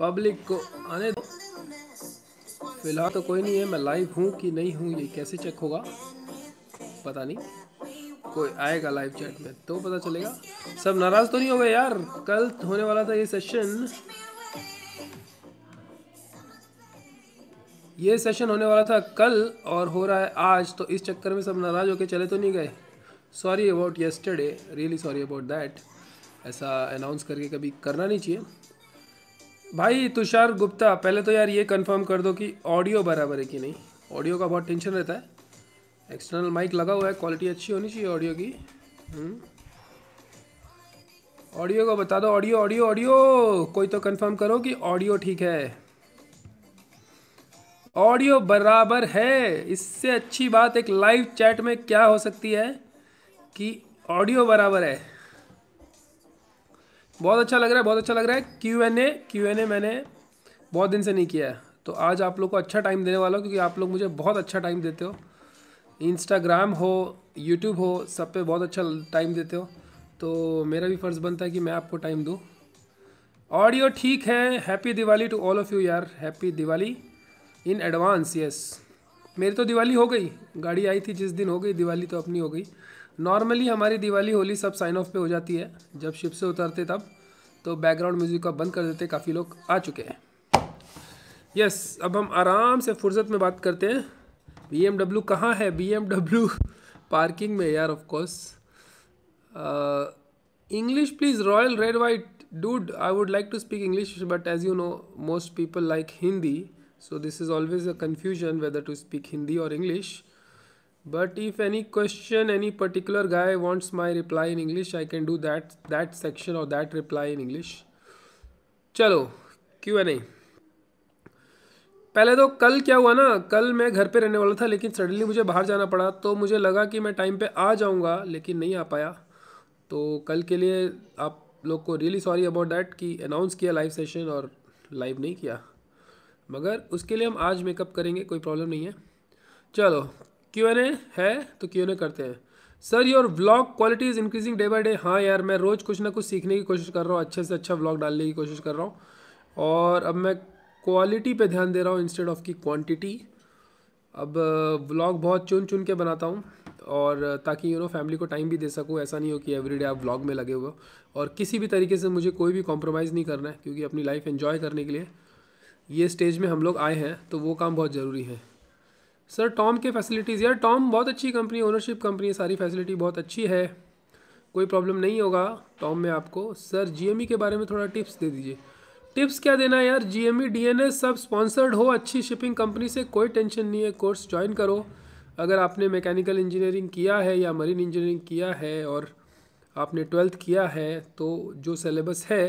Public को आने दो फिलहाल तो कोई नहीं है मैं लाइव हूँ कि नहीं हूँ ये कैसे चेक होगा पता नहीं कोई आएगा लाइव चैट में तो पता चलेगा सब नाराज तो नहीं हो गए यार कल होने वाला था ये सेशन ये सेशन होने वाला था कल और हो रहा है आज तो इस चक्कर में सब नाराज होके चले तो नहीं गए sorry about yesterday really sorry about that ऐसा अनाउंस करके कभी करना नहीं चाहिए भाई तुषार गुप्ता पहले तो यार ये कंफर्म कर दो कि ऑडियो बराबर है कि नहीं ऑडियो का बहुत टेंशन रहता है एक्सटर्नल माइक लगा हुआ है क्वालिटी अच्छी होनी चाहिए ऑडियो की ऑडियो हम्म। को बता दो ऑडियो ऑडियो ऑडियो कोई तो कंफर्म करो कि ऑडियो ठीक है ऑडियो बराबर है इससे अच्छी बात एक लाइव चैट में क्या हो सकती है कि ऑडियो बराबर है बहुत अच्छा लग रहा है बहुत अच्छा लग रहा है Q N A Q N A मैंने बहुत दिन से नहीं किया है तो आज आप लोग को अच्छा टाइम देने वाला हूँ क्योंकि आप लोग मुझे बहुत अच्छा टाइम देते हो इंस्टाग्राम हो यूट्यूब हो सब पे बहुत अच्छा टाइम देते हो तो मेरा भी फ़र्ज़ बनता है कि मैं आपको टाइम दूँ ऑडियो ठीक है happy Diwali to all of you यार happy Diwali in advance yes मेरी तो दिवाली हो गई गाड़ी आई थी जिस दिन हो गई दिवाली तो अपनी हो गई नॉर्मली हमारी दिवाली होली सब साइन ऑफ पे हो जाती है जब शिप से उतरते तब तो बैकग्राउंड म्यूज़िक का बंद कर देते काफ़ी लोग आ चुके हैं यस अब हम आराम से फुर्सत में बात करते हैं बी एम डब्ल्यू कहाँ है बी एम डब्ल्यू पार्किंग में यार of course English please royal red white dude I would like to speak English but as you know most people like Hindi so this is always a confusion whether to speak Hindi और English but if any question any particular guy wants my reply in english i can do that that section or that reply in english चलो क्यों N पहले तो कल क्या हुआ ना कल मैं घर पे रहने वाला था लेकिन सडनली मुझे बाहर जाना पड़ा तो मुझे लगा कि मैं टाइम पे आ जाऊंगा लेकिन नहीं आ पाया तो कल के लिए आप लोग को रियली सॉरी अबाउट डैट कि अनाउंस किया लाइव सेशन और लाइव नहीं किया मगर उसके लिए हम आज मेकअप करेंगे कोई प्रॉब्लम नहीं है चलो क्यू एन ए है तो क्यू एन ए करते हैं sir your blog quality is increasing day by day हाँ यार मैं रोज़ कुछ ना कुछ सीखने की कोशिश कर रहा हूँ अच्छे से अच्छा ब्लॉग डालने की कोशिश कर रहा हूँ और अब मैं क्वालिटी पे ध्यान दे रहा हूँ इंस्टेड ऑफ की क्वांटिटी अब ब्लॉग बहुत चुन चुन के बनाता हूँ और ताकि यू नो फैमिली को टाइम भी दे सकूँ ऐसा नहीं हो कि एवरीडे आप ब्लॉग में लगे हुए और किसी भी तरीके से मुझे कोई भी कॉम्प्रोमाइज़ नहीं करना है क्योंकि अपनी लाइफ एन्जॉय करने के लिए ये स्टेज में हम लोग आए हैं तो वो काम बहुत ज़रूरी है सर टॉम के फैसिलिटीज़ यार टॉम बहुत अच्छी कंपनी ओनरशिप कंपनी है सारी फैसिलिटी बहुत अच्छी है कोई प्रॉब्लम नहीं होगा टॉम में आपको सर जी e के बारे में थोड़ा टिप्स दे दीजिए टिप्स क्या देना है यार जी एम e, सब स्पॉन्सर्ड हो अच्छी शिपिंग कंपनी से कोई टेंशन नहीं है कोर्स ज्वाइन करो अगर आपने मैकेनिकल इंजीनियरिंग किया है या मरीन इंजीनियरिंग किया है और आपने ट्वेल्थ किया है तो जो सिलेबस है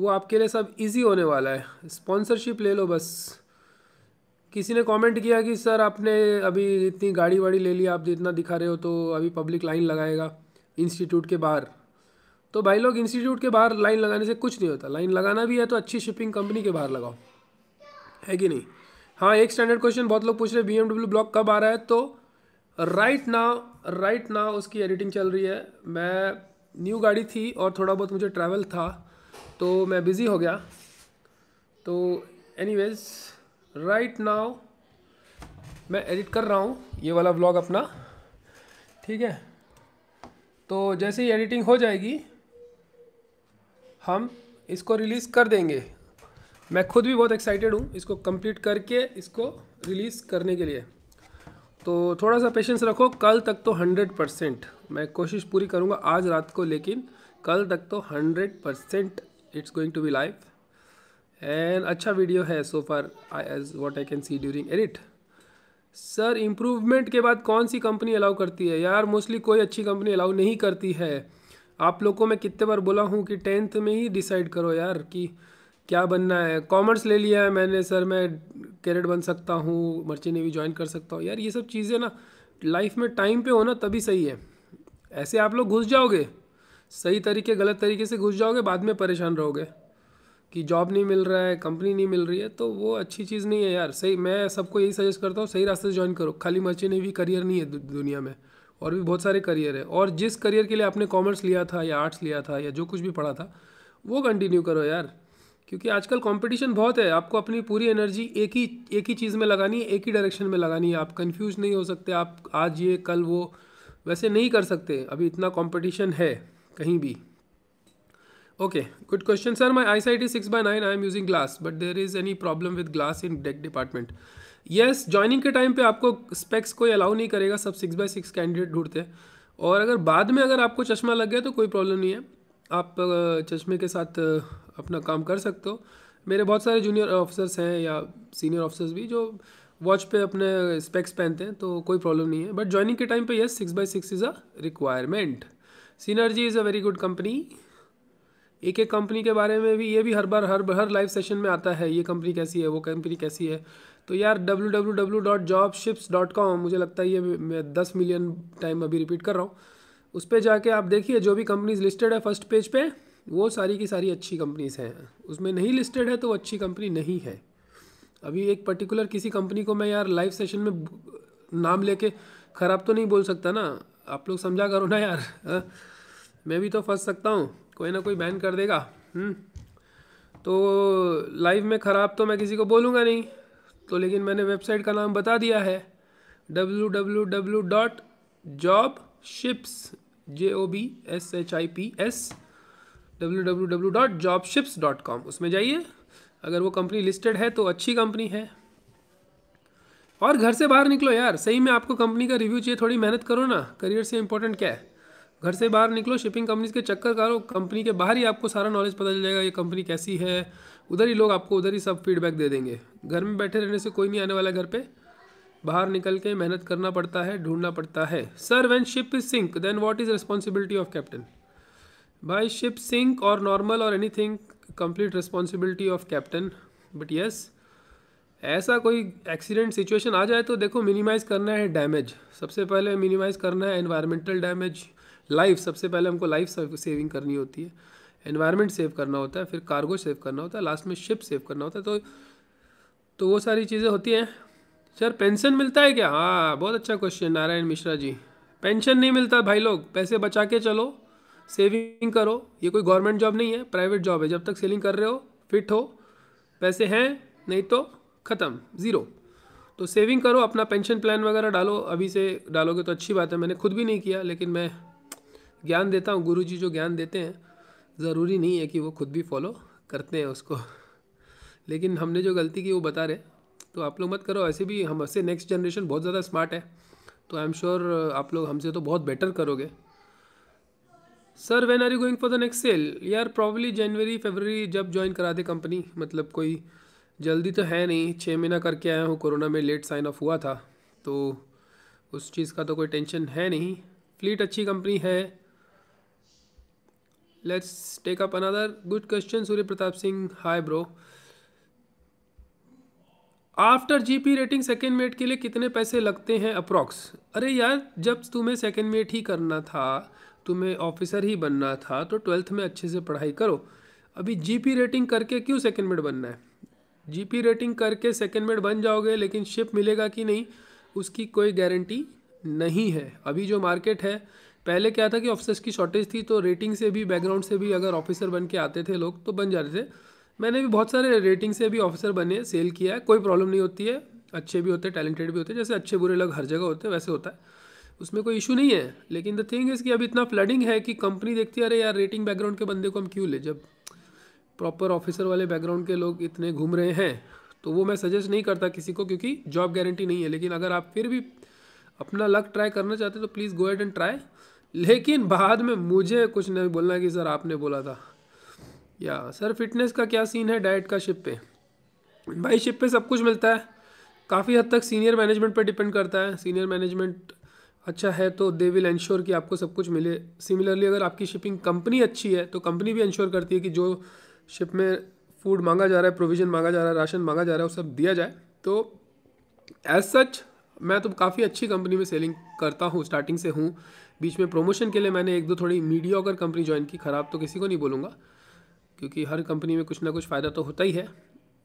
वो आपके लिए सब इजी होने वाला है स्पॉन्सरशिप ले लो बस किसी ने कमेंट किया कि सर आपने अभी इतनी गाड़ी वाड़ी ले ली आप जितना दिखा रहे हो तो अभी पब्लिक लाइन लगाएगा इंस्टीट्यूट के बाहर तो भाई लोग इंस्टीट्यूट के बाहर लाइन लगाने से कुछ नहीं होता लाइन लगाना भी है तो अच्छी शिपिंग कंपनी के बाहर लगाओ है कि नहीं हाँ एक स्टैंडर्ड क्वेश्चन बहुत लोग पूछ रहे हैं बी ब्लॉक कब आ रहा है तो राइट ना राइट ना उसकी एडिटिंग चल रही है मैं न्यू गाड़ी थी और थोड़ा बहुत मुझे ट्रैवल था तो मैं बिज़ी हो गया तो एनीवेज़ राइट नाउ मैं एडिट कर रहा हूँ ये वाला ब्लॉग अपना ठीक है तो जैसे ही एडिटिंग हो जाएगी हम इसको रिलीज़ कर देंगे मैं खुद भी बहुत एक्साइटेड हूँ इसको कंप्लीट करके इसको रिलीज़ करने के लिए तो थोड़ा सा पेशेंस रखो कल तक तो हंड्रेड परसेंट मैं कोशिश पूरी करूँगा आज रात को लेकिन कल तक तो hundred percent it's going to be life and अच्छा वीडियो है so far I as what I can see during edit sir improvement के बाद कौन सी कंपनी अलाउ करती है यार मोस्टली कोई अच्छी कंपनी अलाउ नहीं करती है आप लोग को मैं कितने बार बोला हूँ कि टेंथ में ही डिसाइड करो यार कि क्या बनना है कॉमर्स ले लिया है मैंने सर मैं कैरेट बन सकता हूँ मर्ची नेवी ज्वाइन कर सकता हूँ यार ये सब चीज़ें ना लाइफ में टाइम पे होना तभी सही है ऐसे आप लोग घुस जाओगे सही तरीके गलत तरीके से घुस जाओगे बाद में परेशान रहोगे कि जॉब नहीं मिल रहा है कंपनी नहीं मिल रही है तो वो अच्छी चीज़ नहीं है यार सही मैं सबको यही सजेस्ट करता हूँ सही रास्ते से ज्वाइन करो खाली ने भी करियर नहीं है दु, दुनिया में और भी बहुत सारे करियर है और जिस करियर के लिए आपने कॉमर्स लिया था या आर्ट्स लिया था या जो कुछ भी पढ़ा था वो कंटिन्यू करो यार क्योंकि आजकल कंपटीशन बहुत है आपको अपनी पूरी एनर्जी एक ही एक ही चीज़ में लगानी है एक ही डायरेक्शन में लगानी है आप कंफ्यूज नहीं हो सकते आप आज ये कल वो वैसे नहीं कर सकते अभी इतना कंपटीशन है कहीं भी okay good question sir my I C I T six by nine I am using glass but there is any problem with glass in deck department yes joining के टाइम पर आपको स्पेक्स कोई allow नहीं करेगा सब six by six candidate ढूंढते हैं और अगर बाद में अगर आपको चश्मा लग गया तो कोई प्रॉब्लम नहीं है आप चश्मे के साथ अपना काम कर सकते हो मेरे बहुत सारे जूनियर ऑफिसर्स हैं या सीनियर ऑफिसर्स भी जो वॉच पे अपने स्पेक्स पहनते हैं तो कोई प्रॉब्लम नहीं है बट ज्वाइनिंग के टाइम पर yes six by six is a requirement synergy is a very good company एक एक कंपनी के बारे में भी ये भी हर बार हर हर लाइव सेशन में आता है ये कंपनी कैसी है वो कंपनी कैसी है तो यार www.jobships.com मुझे लगता है ये मैं दस मिलियन टाइम अभी रिपीट कर रहा हूँ उस पर जाके आप देखिए जो भी कंपनीज लिस्टेड है फर्स्ट पेज पे वो सारी की सारी अच्छी कंपनीज हैं उसमें नहीं लिस्टेड है तो वो अच्छी कंपनी नहीं है अभी एक पर्टिकुलर किसी कंपनी को मैं यार लाइव सेशन में नाम लेके ख़राब तो नहीं बोल सकता ना आप लोग समझा करो ना यार आ? हाँ। मैं भी तो फंस सकता हूँ कोई ना कोई बैन कर देगा हम्म। तो लाइव में ख़राब तो मैं किसी को बोलूँगा नहीं तो लेकिन मैंने वेबसाइट का नाम बता दिया है W W W dot job ships J O B S H I P S W W W dot job ships dot com उसमें जाइए अगर वो कंपनी लिस्टेड है तो अच्छी कंपनी है और घर से बाहर निकलो यार सही में आपको कंपनी का रिव्यू चाहिए थोड़ी मेहनत करो ना करियर से इम्पोर्टेंट क्या है घर से बाहर निकलो शिपिंग कंपनीज के चक्कर करो कंपनी के बाहर ही आपको सारा नॉलेज पता चल जाएगा ये कंपनी कैसी है उधर ही लोग आपको उधर ही सब फीडबैक दे देंगे घर में बैठे रहने से कोई नहीं आने वाला घर पे बाहर निकल के मेहनत करना पड़ता है ढूंढना पड़ता है sir when ship is sink then what is responsibility of captain by ship sink और नॉर्मल और anything complete responsibility of captain but yes ऐसा कोई एक्सीडेंट सिचुएशन आ जाए तो देखो मिनिमाइज़ करना है डैमेज सबसे पहले मिनिमाइज़ करना है एनवायरमेंटल डैमेज लाइफ सबसे पहले हमको लाइफ सेविंग करनी होती है एनवायरनमेंट सेव करना होता है फिर कार्गो सेव करना होता है लास्ट में शिप सेव करना होता है तो तो वो सारी चीज़ें होती हैं सर पेंशन मिलता है क्या हाँ बहुत अच्छा क्वेश्चन नारायण मिश्रा जी पेंशन नहीं मिलता भाई लोग पैसे बचा के चलो सेविंग करो ये कोई गवर्नमेंट जॉब नहीं है प्राइवेट जॉब है जब तक सेलिंग कर रहे हो फिट हो पैसे हैं नहीं तो ख़त्म ज़ीरो तो सेविंग करो अपना पेंशन प्लान वगैरह डालो अभी से डालोगे तो अच्छी बात है मैंने खुद भी नहीं किया लेकिन मैं ज्ञान देता हूँ गुरु जी जो ज्ञान देते हैं ज़रूरी नहीं है कि वो खुद भी फॉलो करते हैं उसको लेकिन हमने जो गलती की वो बता रहे तो आप लोग मत करो ऐसे भी हमसे नेक्स्ट जनरेशन बहुत ज़्यादा स्मार्ट है तो आई एम श्योर आप लोग हमसे तो बहुत बेटर करोगे sir when are you going for the next sail यार प्रॉब्ली जनवरी फेबररी जब ज्वाइन करा दे कंपनी मतलब कोई जल्दी तो है नहीं छः महीना करके आया हूँ कोरोना में लेट साइन ऑफ हुआ था तो उस चीज़ का तो कोई टेंशन है नहीं फ्लीट अच्छी कंपनी है let's take up another good question surya pratap singh hi bro after GP rating second mate के लिए कितने पैसे लगते हैं अप्रॉक्स अरे यार जब तुम्हें सेकेंड मेट ही करना था तुम्हें ऑफिसर ही बनना था तो ट्वेल्थ में अच्छे से पढ़ाई करो अभी जीपी रेटिंग करके क्यों सेकेंड मेट बनना है जीपी रेटिंग करके सेकेंड मेट बन जाओगे लेकिन शिप मिलेगा कि नहीं उसकी कोई गारंटी नहीं है अभी जो मार्केट है पहले क्या था कि ऑफिसर्स की शॉर्टेज थी तो रेटिंग से भी बैकग्राउंड से भी अगर ऑफिसर बन के आते थे लोग तो बन जाते थे मैंने भी बहुत सारे रेटिंग से भी ऑफिसर बने सेल किया है कोई प्रॉब्लम नहीं होती है अच्छे भी होते टैलेंटेड भी होते हैं जैसे अच्छे बुरे लोग हर जगह होते हैं वैसे होता है उसमें कोई इशू नहीं है लेकिन द थिंग इज़ कि अभी इतना फ्लडिंग है कि कंपनी देखती है अरे यार रेटिंग बैकग्राउंड के बंदे को हम क्यों ले जब प्रॉपर ऑफिसर वाले बैकग्राउंड के लोग इतने घूम रहे हैं तो वो मैं सजेस्ट नहीं करता किसी को क्योंकि जॉब गारंटी नहीं है लेकिन अगर आप फिर भी अपना लक ट्राई करना चाहते तो please go ahead and try लेकिन बाद में मुझे कुछ नहीं बोलना कि सर आपने बोला था या सर फिटनेस का क्या सीन है डाइट का शिप पे भाई शिप पे सब कुछ मिलता है काफ़ी हद तक सीनियर मैनेजमेंट पर डिपेंड करता है सीनियर मैनेजमेंट अच्छा है तो दे विल इंश्योर कि आपको सब कुछ मिले सिमिलरली अगर आपकी शिपिंग कंपनी अच्छी है तो कंपनी भी इंश्योर करती है कि जो शिप में फूड मांगा जा रहा है प्रोविज़न मांगा जा रहा है राशन मांगा जा रहा है वो सब दिया जाए तो एज सच मैं तो काफ़ी अच्छी कंपनी में सेलिंग करता हूँ स्टार्टिंग से हूँ बीच में प्रमोशन के लिए मैंने एक दो थोड़ी मीडिया अगर कंपनी ज्वाइन की ख़राब तो किसी को नहीं बोलूँगा क्योंकि हर कंपनी में कुछ ना कुछ फ़ायदा तो होता ही है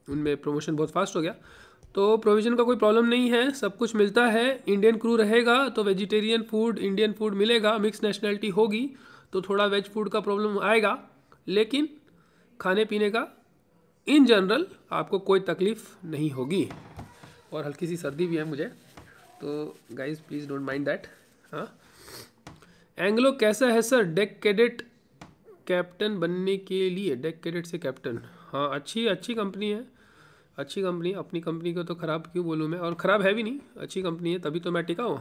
उनमें प्रमोशन बहुत फास्ट हो गया तो प्रोविज़न का कोई प्रॉब्लम नहीं है सब कुछ मिलता है इंडियन क्रू रहेगा तो वेजिटेरियन फूड इंडियन फूड मिलेगा मिक्स नेशनैलिटी होगी तो थोड़ा वेज फूड का प्रॉब्लम आएगा लेकिन खाने पीने का इन जनरल आपको कोई तकलीफ़ नहीं होगी और हल्की सी सर्दी भी है मुझे तो guys please don't mind that हाँ एंग्लो कैसा है सर डेक कैडेट कैप्टन बनने के लिए डेक कैडेट से कैप्टन हाँ अच्छी अच्छी कंपनी है अच्छी कंपनी अपनी कंपनी को तो ख़राब क्यों बोलूँ मैं और ख़राब है भी नहीं अच्छी कंपनी है तभी तो मैं टिका हूँ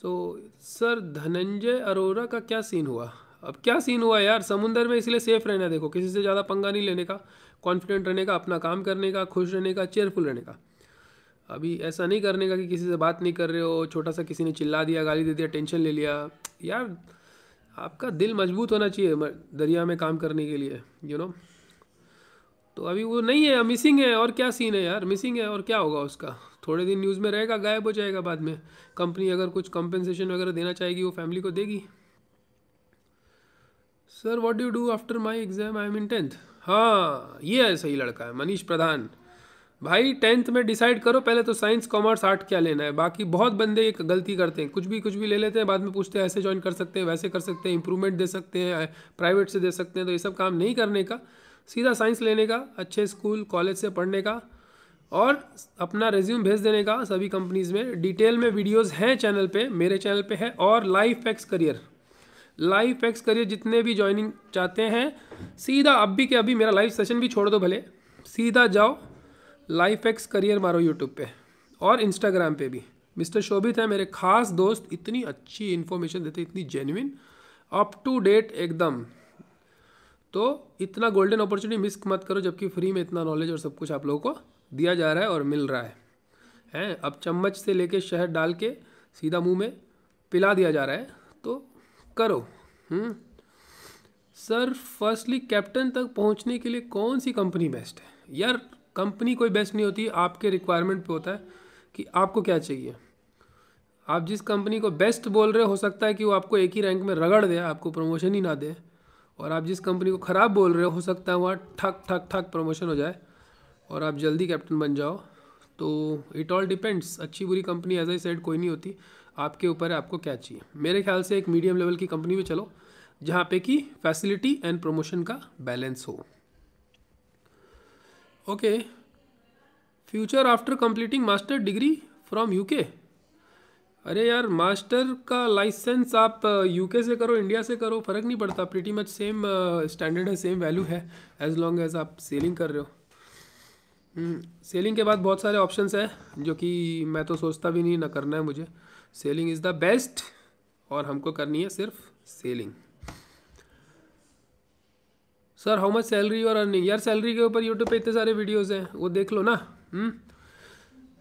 so hmm. Sir Dhananjay Arora का क्या सीन हुआ अब क्या सीन हुआ यार समुंदर में इसलिए सेफ रहना देखो किसी से ज़्यादा पंगा नहीं लेने का कॉन्फिडेंट रहने का अपना काम करने का खुश रहने का चेयरफुल रहने का अभी ऐसा नहीं करने का कि किसी से बात नहीं कर रहे हो छोटा सा किसी ने चिल्ला दिया गाली दे दिया टेंशन ले लिया यार आपका दिल मजबूत होना चाहिए दरिया में काम करने के लिए यू you नो know? तो अभी वो नहीं है मिसिंग है और क्या सीन है यार मिसिंग है और क्या होगा उसका थोड़े दिन न्यूज़ में रहेगा गायब हो जाएगा बाद में कंपनी अगर कुछ कंपेंसेशन वगैरह देना चाहेगी वो फैमिली को देगी sir what do do after my exam I am in tenth हाँ ये है सही लड़का है मनीष प्रधान भाई टेंथ में डिसाइड करो पहले तो साइंस कॉमर्स आर्ट क्या लेना है बाकी बहुत बंदे एक गलती करते हैं कुछ भी कुछ भी ले लेते हैं बाद में पूछते हैं ऐसे ज्वाइन कर सकते हैं वैसे कर सकते हैं इंप्रूवमेंट दे सकते हैं प्राइवेट से दे सकते हैं तो ये सब काम नहीं करने का सीधा साइंस लेने का अच्छे स्कूल कॉलेज से पढ़ने का और अपना रेज्यूम भेज देने का सभी कंपनीज़ में डिटेल में वीडियोज़ हैं चैनल पर मेरे चैनल पर है और life packs career live packs career जितने भी ज्वाइनिंग चाहते हैं सीधा अब भी के अभी मेरा लाइव सेशन भी छोड़ दो भले सीधा जाओ लाइफ एक्स करियर मारो यूट्यूब पे और इंस्टाग्राम पे भी मिस्टर शोभित है मेरे खास दोस्त इतनी अच्छी इन्फॉर्मेशन देते इतनी जेन्यन अप टू डेट एकदम तो इतना गोल्डन अपॉर्चुनिटी मिस मत करो जबकि फ्री में इतना नॉलेज और सब कुछ आप लोगों को दिया जा रहा है और मिल रहा है हैं अब चम्मच से लेके शहद डाल के सीधा मुंह में पिला दिया जा रहा है तो करो हम्म। सर फर्स्टली कैप्टन तक पहुंचने के लिए कौन सी कंपनी बेस्ट है यार कंपनी कोई बेस्ट नहीं होती आपके रिक्वायरमेंट पे होता है कि आपको क्या चाहिए आप जिस कंपनी को बेस्ट बोल रहे हो सकता है कि वो आपको एक ही रैंक में रगड़ दे आपको प्रमोशन ही ना दे और आप जिस कंपनी को ख़राब बोल रहे हो सकता है वहाँ ठक ठक ठक प्रमोशन हो जाए और आप जल्दी कैप्टन बन जाओ तो इट ऑल डिपेंड्स अच्छी बुरी कंपनी एज आई सेड कोई नहीं होती आपके ऊपर है आपको क्या चाहिए मेरे ख्याल से एक मीडियम लेवल की कंपनी में चलो जहाँ पे कि फैसिलिटी एंड प्रमोशन का बैलेंस हो okay future after completing master degree from UK अरे यार मास्टर का लाइसेंस आप यूके uh, से करो इंडिया से करो फ़र्क नहीं पड़ता प्रीटी मच सेम स्टैंडर्ड है सेम वैल्यू है एज लॉन्ग एज आप सेलिंग कर रहे हो सेलिंग hmm. के बाद बहुत सारे ऑप्शंस हैं जो कि मैं तो सोचता भी नहीं ना करना है मुझे सेलिंग इज़ द बेस्ट और हमको करनी है सिर्फ sailing sir how much salary और अर्निंग यार सैलरी के ऊपर यूट्यूब पे इतने सारे वीडियोस हैं वो देख लो ना हुँ? हम्म?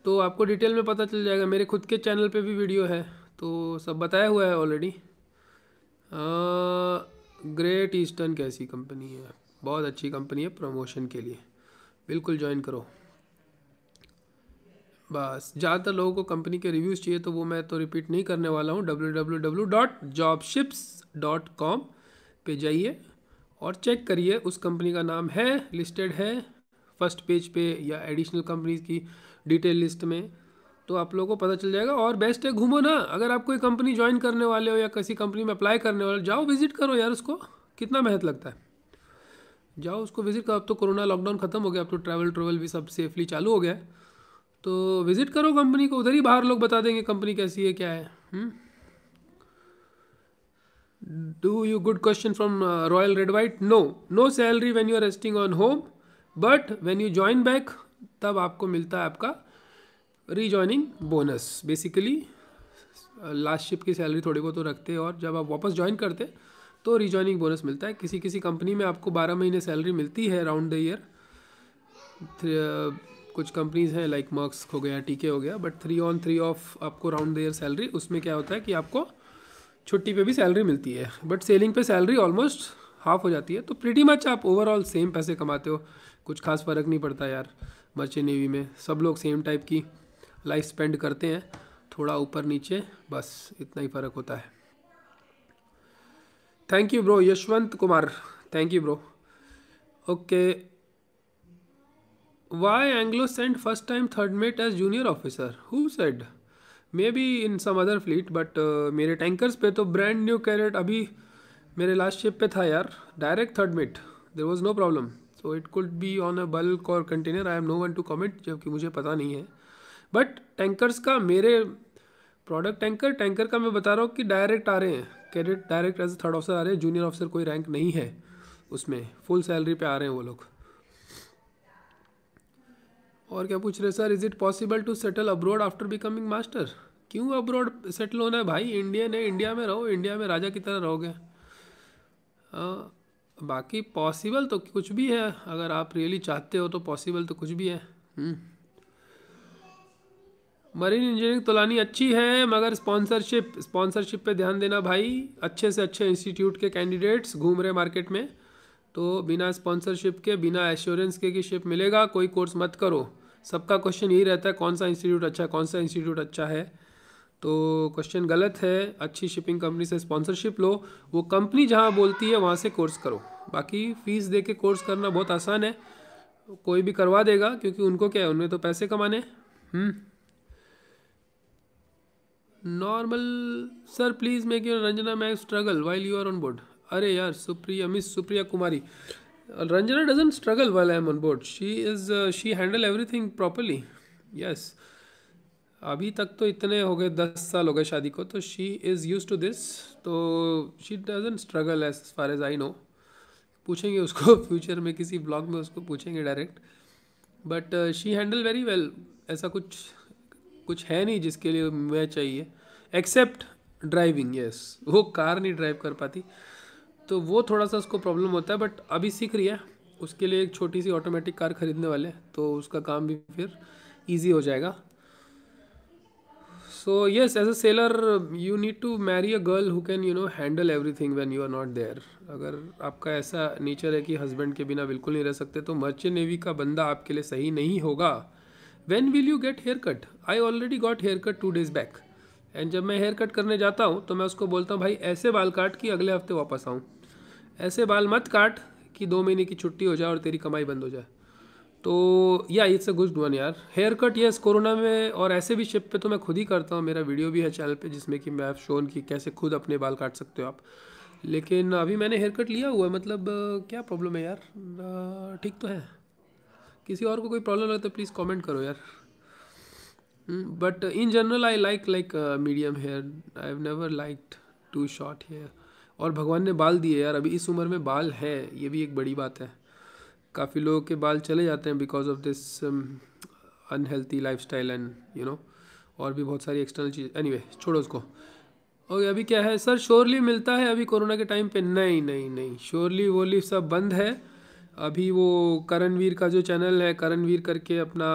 तो आपको डिटेल में पता चल जाएगा मेरे खुद के चैनल पे भी वीडियो है तो सब बताया हुआ है ऑलरेडी ग्रेट ईस्टर्न कैसी कंपनी है बहुत अच्छी कंपनी है प्रमोशन के लिए बिल्कुल ज्वाइन करो बस ज़्यादातर लोगों को कंपनी के रिव्यूज़ चाहिए तो वो मैं तो रिपीट नहीं करने वाला हूँ W W W dot ships dot com पर जाइए और चेक करिए उस कंपनी का नाम है लिस्टेड है फर्स्ट पेज पे या एडिशनल कंपनीज की डिटेल लिस्ट में तो आप लोगों को पता चल जाएगा और बेस्ट है घूमो ना अगर आप कोई कंपनी ज्वाइन करने वाले हो या किसी कंपनी में अप्लाई करने वाले जाओ विजिट करो यार उसको कितना मेहनत लगता है जाओ उसको विजिट करो अब तो कोरोना लॉकडाउन खत्म हो गया अब तो ट्रैवल ट्रैवल भी सब सेफली चालू हो गया तो विजिट करो कंपनी को उधर ही बाहर लोग बता देंगे कंपनी कैसी है क्या है हुँ? हम्म। do you good question from uh, Royal Red White? No, no salary when you are resting on home, but when you join back, तब आपको मिलता है आपका rejoining bonus basically last ship की सैलरी थोड़ी बहुत तो रखते हैं और जब आप वापस ज्वाइन करते तो रिजॉइनिंग बोनस मिलता है किसी किसी कंपनी में आपको बारह महीने सैलरी मिलती है राउंड द ईयर कुछ कंपनीज हैं लाइक मर्क्स हो गया टीके हो गया but three on three off आपको राउंड द ईयर सैलरी उसमें क्या होता है कि आपको छुट्टी पे भी सैलरी मिलती है बट सेलिंग पे सैलरी ऑलमोस्ट हाफ हो जाती है तो प्रिटी मच आप ओवरऑल सेम पैसे कमाते हो कुछ खास फ़र्क नहीं पड़ता यार मर्चेंट नेवी में सब लोग सेम टाइप की लाइफ स्पेंड करते हैं थोड़ा ऊपर नीचे बस इतना ही फ़र्क होता है thank you bro Yashwant Kumar thank you bro okay why Anglo sent first time third mate as junior officer who said may be in some other fleet but मेरे टैंकर्स पे तो ब्रांड न्यू कैरेट अभी मेरे लास्ट शिप पे था यार direct third mate there was no problem so it could be on a bulk और container I am no one to comment जबकि मुझे पता नहीं है बट टैंकर्स का मेरे प्रोडक्ट टैंकर टैंकर का मैं बता रहा हूँ कि डायरेक्ट आ रहे हैं cadet direct as third officer आ रहे हैं जूनियर ऑफिसर कोई रैंक नहीं है उसमें फुल सैलरी पे आ रहे हैं वो लोग और क्या पूछ रहे sir is it possible to settle abroad after becoming master क्यों अब्रोड सेटल होना है भाई इंडियन है इंडिया में रहो इंडिया में राजा की तरह रहोगे हाँ, बाकी पॉसिबल तो कुछ भी है अगर आप रियली चाहते हो तो पॉसिबल तो कुछ भी है मरीन हम्म। इंजीनियरिंग तोलानी अच्छी है मगर स्पॉन्सरशिप स्पॉन्सरशिप पे ध्यान देना भाई अच्छे से अच्छे इंस्टीट्यूट के कैंडिडेट्स घूम रहे मार्केट में तो बिना स्पॉन्सरशिप के बिना एश्योरेंस के कि शिप मिलेगा कोई कोर्स मत करो सबका क्वेश्चन यही रहता है कौन सा इंस्टीट्यूट अच्छा है कौन सा इंस्टीट्यूट अच्छा है तो क्वेश्चन गलत है अच्छी शिपिंग कंपनी से स्पॉन्सरशिप लो वो कंपनी जहाँ बोलती है वहाँ से कोर्स करो बाकी फीस दे के कोर्स करना बहुत आसान है कोई भी करवा देगा क्योंकि उनको क्या है उन्हें तो पैसे कमाने normal sir please make your Ranjana मैं struggle while you are on board अरे यार Supriya miss Supriya Kumari Ranjana doesn't struggle while I am on board. She is uh, she handle everything properly. Yes. अभी तक तो इतने हो गए दस साल हो गए शादी को तो she is used to this तो she doesn't struggle as far as I know पूछेंगे उसको फ्यूचर में किसी ब्लॉग में उसको पूछेंगे direct but she handle very well ऐसा कुछ कुछ है नहीं जिसके लिए मैं चाहिए एक्सेप्ट ड्राइविंग यस वो कार नहीं ड्राइव कर पाती तो वो थोड़ा सा उसको प्रॉब्लम होता है बट अभी सीख रही है उसके लिए एक छोटी सी ऑटोमेटिक कार ख़रीदने वाले तो उसका काम भी फिर ईजी हो जाएगा so yes as a sailor you need to marry a girl who can you know handle everything when you are not there अगर आपका ऐसा नेचर है कि हस्बैंड के बिना बिल्कुल नहीं रह सकते तो मर्चेंट नेवी का बंदा आपके लिए सही नहीं होगा when will you get haircut I already got haircut two days back and जब मैं हेयर कट करने जाता हूँ तो मैं उसको बोलता हूँ भाई ऐसे बाल काट कि अगले हफ्ते वापस आऊँ ऐसे बाल मत काट कि दो महीने की छुट्टी हो जाए और तेरी कमाई बंद हो जाए तो या इट्स अ गुड वन यार हेयर कट यस कोरोना में और ऐसे भी शिप पे तो मैं खुद ही करता हूँ मेरा वीडियो भी है चैनल पे जिसमें कि मैं शोन की कैसे खुद अपने बाल काट सकते हो आप लेकिन अभी मैंने हेयर कट लिया हुआ है मतलब क्या प्रॉब्लम है यार ठीक तो है किसी और को कोई प्रॉब्लम लगता तो प्लीज़ कॉमेंट करो यार but in general I like like medium hair I have never like to short hair और भगवान ने बाल दिए यार अभी इस उम्र में बाल है ये भी एक बड़ी बात है काफ़ी लोगों के बाल चले जाते हैं because of this unhealthy lifestyle and you know और भी बहुत सारी एक्सटर्नल चीज़ एनी anyway, छोड़ो उसको ओके अभी क्या है सर श्योरली मिलता है अभी कोरोना के टाइम पे नहीं नहीं नहीं श्योरली वोली सब बंद है अभी वो करणवीर का जो चैनल है करणवीर करके अपना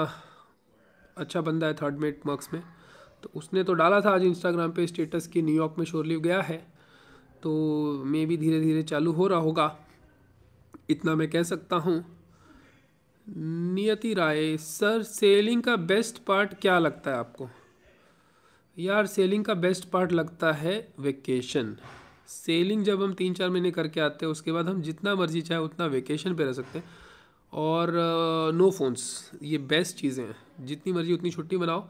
अच्छा बंदा है थर्ड मेट मार्क्स में तो उसने तो डाला था आज इंस्टाग्राम पे स्टेटस कि न्यूयॉर्क में श्योरली गया है तो मे भी धीरे धीरे चालू हो रहा होगा इतना मैं कह सकता हूँ नियति राय सर सेलिंग का बेस्ट पार्ट क्या लगता है आपको यार सेलिंग का बेस्ट पार्ट लगता है वेकेशन सेलिंग जब हम तीन चार महीने करके आते हैं उसके बाद हम जितना मर्जी चाहे उतना वेकेशन पे रह सकते हैं और नो फोन्स ये बेस्ट चीज़ें हैं जितनी मर्जी उतनी छुट्टी बनाओ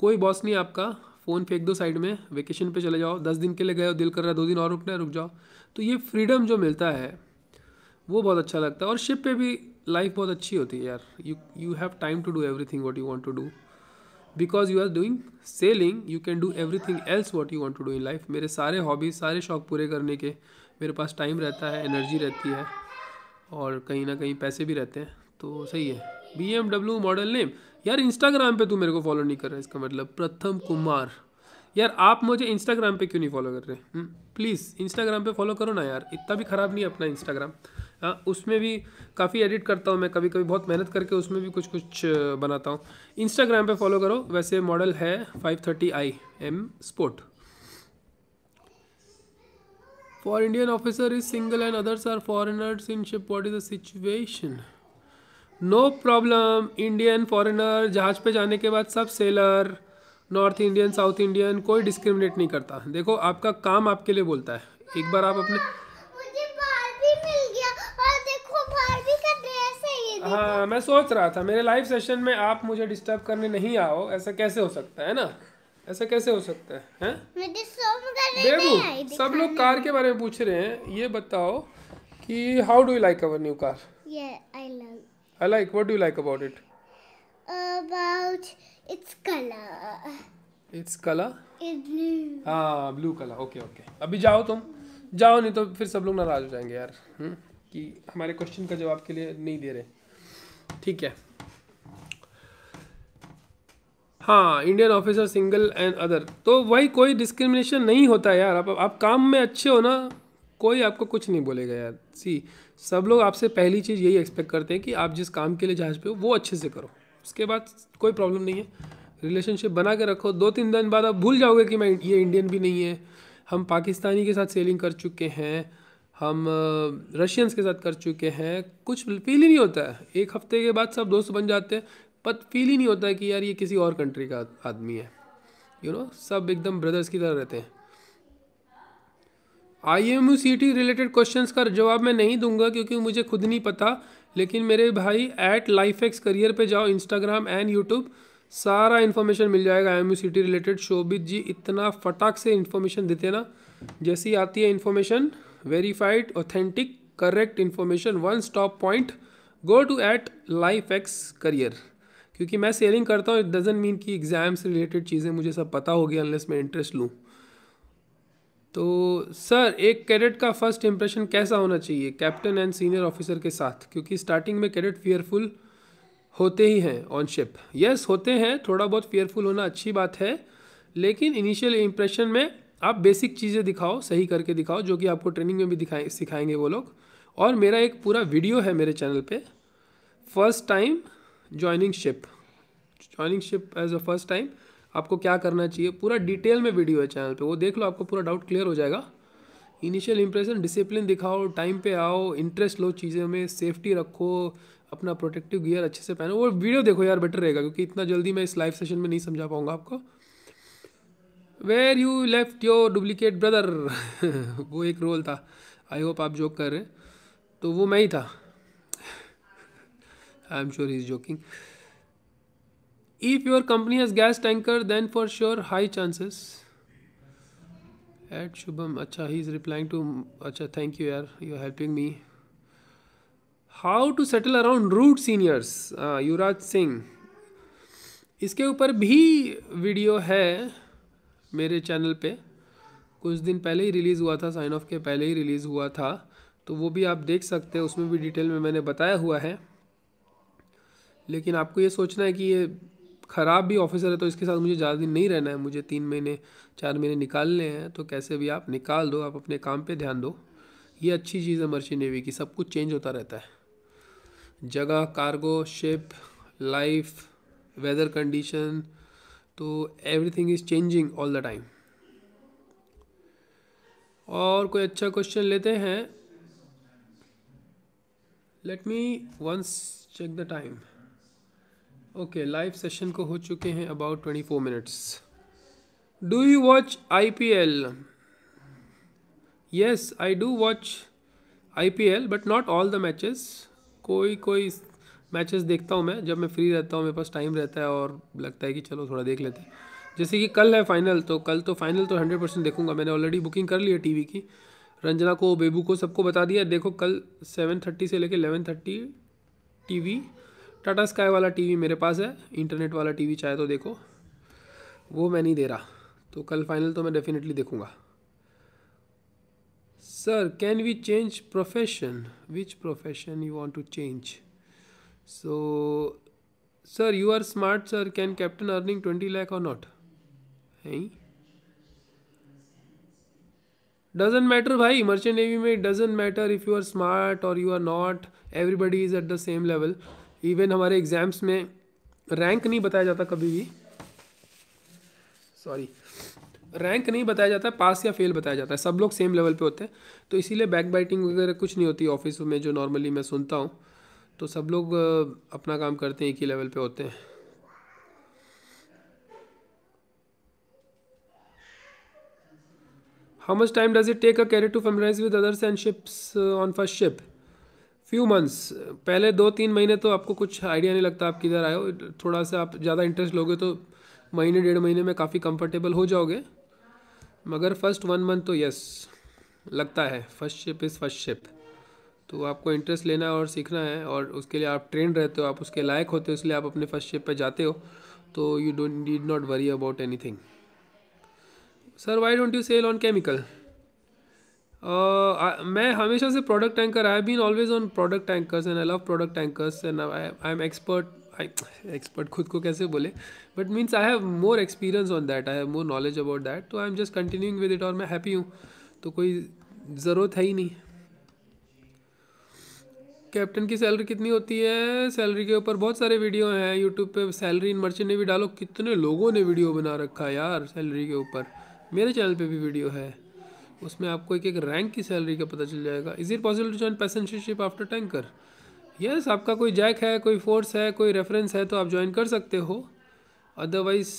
कोई बॉस नहीं आपका फ़ोन फेंक दो साइड में वेकेशन पे चले जाओ दस दिन के लिए गए दिल कर रहा है दो दिन और रुकना है रुक जाओ तो ये फ्रीडम जो मिलता है वो बहुत अच्छा लगता है और शिप पे भी लाइफ बहुत अच्छी होती है यार you you have time to do thing what you want to do because you are doing sailing you can do everything else what you want to do in life मेरे सारे hobbies सारे शौक पूरे करने के मेरे पास time रहता है एनर्जी रहती है और कहीं ना कहीं पैसे भी रहते हैं तो सही है B M W model name यार इंस्टाग्राम पे तू मेरे को फॉलो नहीं कर रहा इसका मतलब प्रथम कुमार यार आप मुझे इंस्टाग्राम पे क्यों नहीं फॉलो कर रहे प्लीज़ इंस्टाग्राम हम्म, पे फॉलो करो ना यार इतना भी ख़राब नहीं अपना इंस्टाग्राम हाँ, उसमें भी काफ़ी एडिट करता हूँ मैं कभी कभी बहुत मेहनत करके उसमें भी कुछ कुछ बनाता हूँ इंस्टाग्राम पे फॉलो करो वैसे मॉडल है five thirty I am sport for Indian officer is single and others are foreigners in ship what is the situation no problem Indian foreigner जहाज़ पे जाने के बाद सब sailor North Indian South Indian कोई डिस्क्रिमिनेट नहीं करता देखो आपका काम आपके लिए बोलता है एक बार आप अपने हाँ मैं सोच रहा था मेरे लाइव सेशन में आप मुझे डिस्टर्ब करने नहीं आओ ऐसा कैसे हो सकता है ना ऐसा कैसे हो सकता है, हैं बेबू सब लोग कार के बारे में पूछ रहे हैं ये बताओ कि how do you like our new car I like. What do you like about it? About its color. Its color? It's blue. हाँ blue color. Okay okay. अभी जाओ तुम जाओ नहीं तो फिर सब लोग नाराज हो जाएंगे यार हुँ? हम्म? कि हमारे क्वेश्चन का जवाब के लिए नहीं दे रहे ठीक है हाँ Indian officer single and other तो वही कोई डिस्क्रिमिनेशन नहीं होता यार आप आप काम में अच्छे हो ना कोई आपको कुछ नहीं बोलेगा यार सी सब लोग आपसे पहली चीज़ यही एक्सपेक्ट करते हैं कि आप जिस काम के लिए जहाज़ पे हो वो अच्छे से करो उसके बाद कोई प्रॉब्लम नहीं है रिलेशनशिप बना के रखो दो तीन दिन बाद आप भूल जाओगे कि मैं ये इंडियन भी नहीं है हम पाकिस्तानी के साथ सेलिंग कर चुके हैं हम रशियंस के साथ कर चुके हैं कुछ फील ही नहीं होता है एक हफ्ते के बाद सब दोस्त बन जाते हैं पर फील ही नहीं होता है कि यार ये किसी और कंट्री का आदमी है यू you नो know, सब एकदम ब्रदर्स की तरह रहते हैं I am U C T related question का जवाब मैं नहीं दूंगा क्योंकि मुझे खुद नहीं पता लेकिन मेरे भाई एट लाइफ एक्स करियर पर जाओ इंस्टाग्राम एंड यूट्यूब सारा इन्फॉर्मेशन मिल जाएगा I am U C T related Shobhit ji इतना फटाक से इन्फॉर्मेशन देते ना जैसी आती है information verified authentic correct information one stop point go to at life X career क्योंकि मैं सेलिंग करता हूँ इट डजेंट मीन कि एग्ज़ाम से रिलेटेड चीज़ें मुझे सब पता होगी अनलेस मैं इंटरेस्ट लूँ तो सर एक कैडेट का फर्स्ट इम्प्रेशन कैसा होना चाहिए कैप्टन एंड सीनियर ऑफिसर के साथ क्योंकि स्टार्टिंग में कैडेट फियरफुल होते ही हैं ऑन शिप यस होते हैं थोड़ा बहुत फियरफुल होना अच्छी बात है लेकिन इनिशियल इम्प्रेशन में आप बेसिक चीज़ें दिखाओ सही करके दिखाओ जो कि आपको ट्रेनिंग में भी दिखाए सिखाएंगे वो लोग और मेरा एक पूरा वीडियो है मेरे चैनल पे first time joining ship joining ship as a first time आपको क्या करना चाहिए पूरा डिटेल में वीडियो है चैनल पे वो देख लो आपको पूरा डाउट क्लियर हो जाएगा इनिशियल इंप्रेशन डिसिप्लिन दिखाओ टाइम पे आओ इंटरेस्ट लो चीज़ों में सेफ्टी रखो अपना प्रोटेक्टिव गियर अच्छे से पहनो वो वीडियो देखो यार बेटर रहेगा क्योंकि इतना जल्दी मैं इस लाइव सेशन में नहीं समझा पाऊंगा आपको where you left your duplicate brother वो एक रोल था आई होप आप जोक कर रहे हैं तो वो मैं ही था I am sure is joking if your company has gas tanker then for sure high chances at shubham acha he is replying to acha thank you yaar you are helping me how to settle around root seniors uh, yuvraj singh इसके ऊपर भी video है मेरे channel पे कुछ दिन पहले ही release हुआ था साइन ऑफ के पहले ही रिलीज़ हुआ था तो वो भी आप देख सकते हैं उसमें भी डिटेल में मैंने बताया हुआ है लेकिन आपको ये सोचना है कि ये ख़राब भी ऑफिसर है तो इसके साथ मुझे ज़्यादा दिन नहीं रहना है मुझे तीन महीने चार महीने निकालने हैं तो कैसे भी आप निकाल दो आप अपने काम पे ध्यान दो ये अच्छी चीज़ है मर्ची नेवी की सब कुछ चेंज होता रहता है जगह cargo ship life weather condition तो everything is changing all the time और कोई अच्छा क्वेश्चन लेते हैं let me once check the time okay live session को हो चुके हैं about twenty four minutes do you watch I P L yes I do watch I P L but not all the matches कोई कोई matches देखता हूँ मैं जब मैं फ्री रहता हूँ मेरे पास टाइम रहता है और लगता है कि चलो थोड़ा देख लेते हैं जैसे कि कल है फाइनल तो कल तो फाइनल तो हंड्रेड परसेंट देखूंगा मैंने ऑलरेडी बुकिंग कर ली है टीवी की रंजना को बेबू को सबको बता दिया देखो कल सेवन थर्टी से लेकर eleven thirty T V Tata Sky वाला टीवी मेरे पास है इंटरनेट वाला टीवी चाहे तो देखो वो मैं नहीं दे रहा तो कल फाइनल तो मैं डेफिनेटली देखूंगा sir can we change profession which profession you want to change so sir you are smart sir can captain earning twenty lakh और नॉट है डजेंट मैटर भाई मर्चेंट नेवी में doesn't matter if you are smart और you are not everybody is at the same level even हमारे exams में rank नहीं बताया जाता कभी भी सॉरी रैंक नहीं बताया जाता पास या फेल बताया जाता है सब लोग सेम लेवल पे होते हैं तो इसीलिए बैक बाइटिंग वगैरह कुछ नहीं होती ऑफिस में जो नॉर्मली मैं सुनता हूँ तो सब लोग अपना काम करते हैं एक ही लेवल पे होते हैं how much time does it take a carrier to familiarize with others and ships on first ship few months पहले दो तीन महीने तो आपको कुछ आइडिया नहीं लगता आप किधर आए हो थोड़ा सा आप ज़्यादा इंटरेस्ट लोगे तो महीने डेढ़ महीने में काफ़ी कंफर्टेबल हो जाओगे मगर फर्स्ट वन मंथ तो यस लगता है first ship is first ship तो आपको इंटरेस्ट लेना है और सीखना है और उसके लिए आप ट्रेंड रहते हो आप उसके लायक होते हो इसलिए आप अपने फर्स्ट शिप पर जाते हो तो you don't did not worry about anything sir why don't you sail on chemical Uh, मैं हमेशा से product tanker I been always on product tankers and I love product tankers and I am expert I expert खुद को कैसे बोले but means I have more experience on that I have more knowledge about that तो I am just continuing with it और मैं happy हूँ तो कोई ज़रूरत है ही नहीं कैप्टन की सैलरी कितनी होती है सैलरी के ऊपर बहुत सारे वीडियो हैं यूट्यूब पे सैलरी इन मर्चेंट ने भी डालो कितने लोगों ने वीडियो बना रखा है यार सैलरी के ऊपर मेरे चैनल पे भी वीडियो है उसमें आपको एक एक रैंक की सैलरी का पता चल जाएगा is it possible to join passenger ship after tanker yes आपका कोई जैक है कोई फोर्स है कोई रेफरेंस है तो आप ज्वाइन कर सकते हो अदरवाइज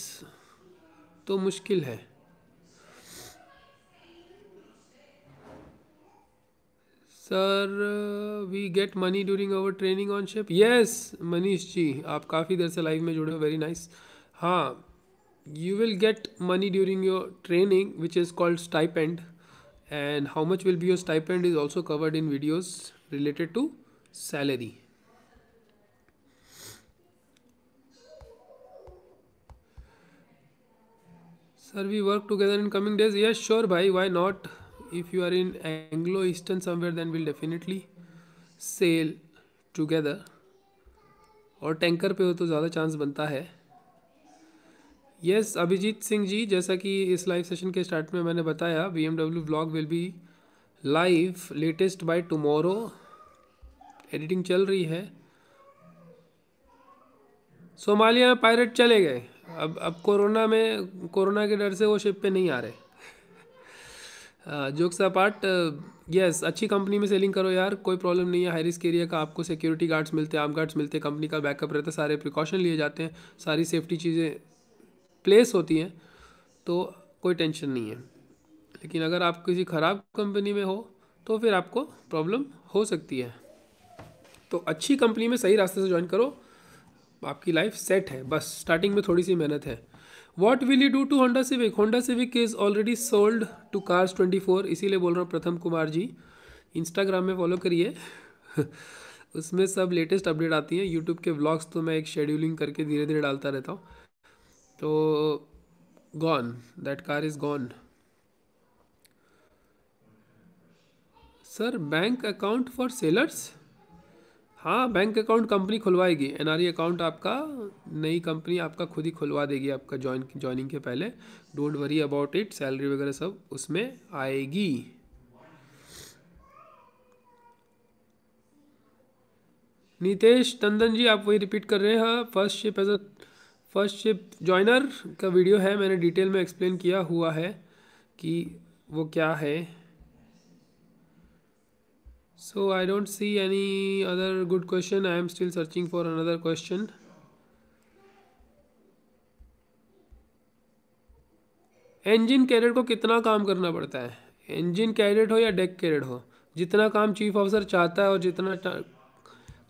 तो मुश्किल है sir we get money during our training on ship yes Manish ji आप काफ़ी देर से लाइव में जुड़े हो वेरी नाइस हाँ you will get money during your training which is called stipend and how much will be your stipend is also covered in videos related to salary. Sir, we work together in coming days. Yes, sure, bhai. Why not? If you are in Anglo Eastern somewhere, then we'll definitely sail together. और tanker पे हो तो ज़्यादा chance बनता है yes Abhijit Singh जी जैसा कि इस लाइव सेशन के स्टार्ट में मैंने बताया B M W blog will be live latest by tomorrow editing चल रही है सोमालिया में पायरेट चले गए अब अब कोरोना में कोरोना के डर से वो शिप पे नहीं आ रहे जोक्स अपार्ट यस अच्छी कंपनी में सेलिंग करो यार कोई प्रॉब्लम नहीं है हाई रिस्क एरिया का आपको सिक्योरिटी गार्ड्स मिलते हैं आर्म गार्ड्स मिलते हैं कंपनी का बैकअप रहता है सारे प्रिकॉशन लिए जाते हैं सारी सेफ्टी चीज़ें प्लेस होती हैं तो कोई टेंशन नहीं है लेकिन अगर आप किसी ख़राब कंपनी में हो तो फिर आपको प्रॉब्लम हो सकती है तो अच्छी कंपनी में सही रास्ते से ज्वाइन करो आपकी लाइफ सेट है बस स्टार्टिंग में थोड़ी सी मेहनत है what will you do to Honda Civic Honda Civic is already sold to cars twenty four इसीलिए बोल रहा हूँ प्रथम कुमार जी इंस्टाग्राम में फॉलो करिए उसमें सब लेटेस्ट अपडेट आती हैं यूट्यूब के ब्लॉग्स तो मैं एक शेड्यूलिंग करके धीरे धीरे डालता रहता हूँ तो gone that car is gone sir bank account for sailors हाँ बैंक अकाउंट कंपनी खुलवाएगी एनआरई अकाउंट आपका नई कंपनी आपका खुद ही खुलवा देगी आपका जॉइन जॉइनिंग के पहले don't worry about it salary वगैरह सब उसमें आएगी नितेश टंदन जी आप वही रिपीट कर रहे हैं first ship as a first ship joiner का वीडियो है मैंने डिटेल में एक्सप्लेन किया हुआ है कि वो क्या है so I don't see any other good question I am still searching for another question engine cadet को कितना काम करना पड़ता है इंजन कैडेट हो या डेक कैडेट हो जितना काम चीफ ऑफिसर चाहता है और जितना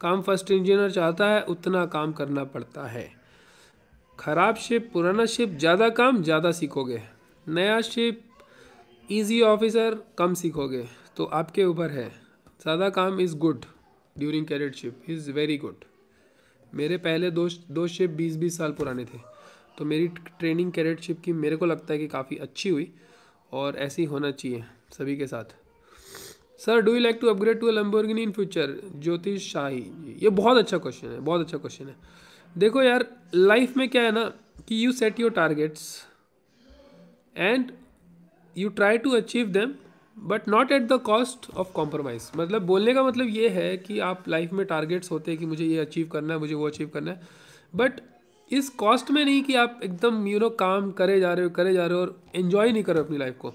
काम फर्स्ट इंजीनियर चाहता है उतना काम करना पड़ता है खराब शिप पुराना शिप ज़्यादा काम ज़्यादा सीखोगे नया शिप ईजी ऑफिसर कम सीखोगे तो आपके ऊपर है ज़्यादा काम is good during cadetship is very good मेरे पहले दो दो शिप बीस बीस साल पुराने थे तो मेरी ट्रेनिंग कैडेटशिप की मेरे को लगता है कि काफ़ी अच्छी हुई और ऐसी होना चाहिए सभी के साथ sir do you like to upgrade to a Lamborghini in future Jyotish Shahi ये बहुत अच्छा क्वेश्चन है बहुत अच्छा क्वेश्चन है देखो यार लाइफ में क्या है ना कि you set your targets and you try to achieve them but not at the cost of compromise मतलब बोलने का मतलब ये है कि आप लाइफ में टारगेट्स होते हैं कि मुझे ये अचीव करना है मुझे वो अचीव करना है बट इस कॉस्ट में नहीं कि आप एकदम यू नो काम करे जा रहे हो करे जा रहे हो और इन्जॉय नहीं कर रहे अपनी लाइफ को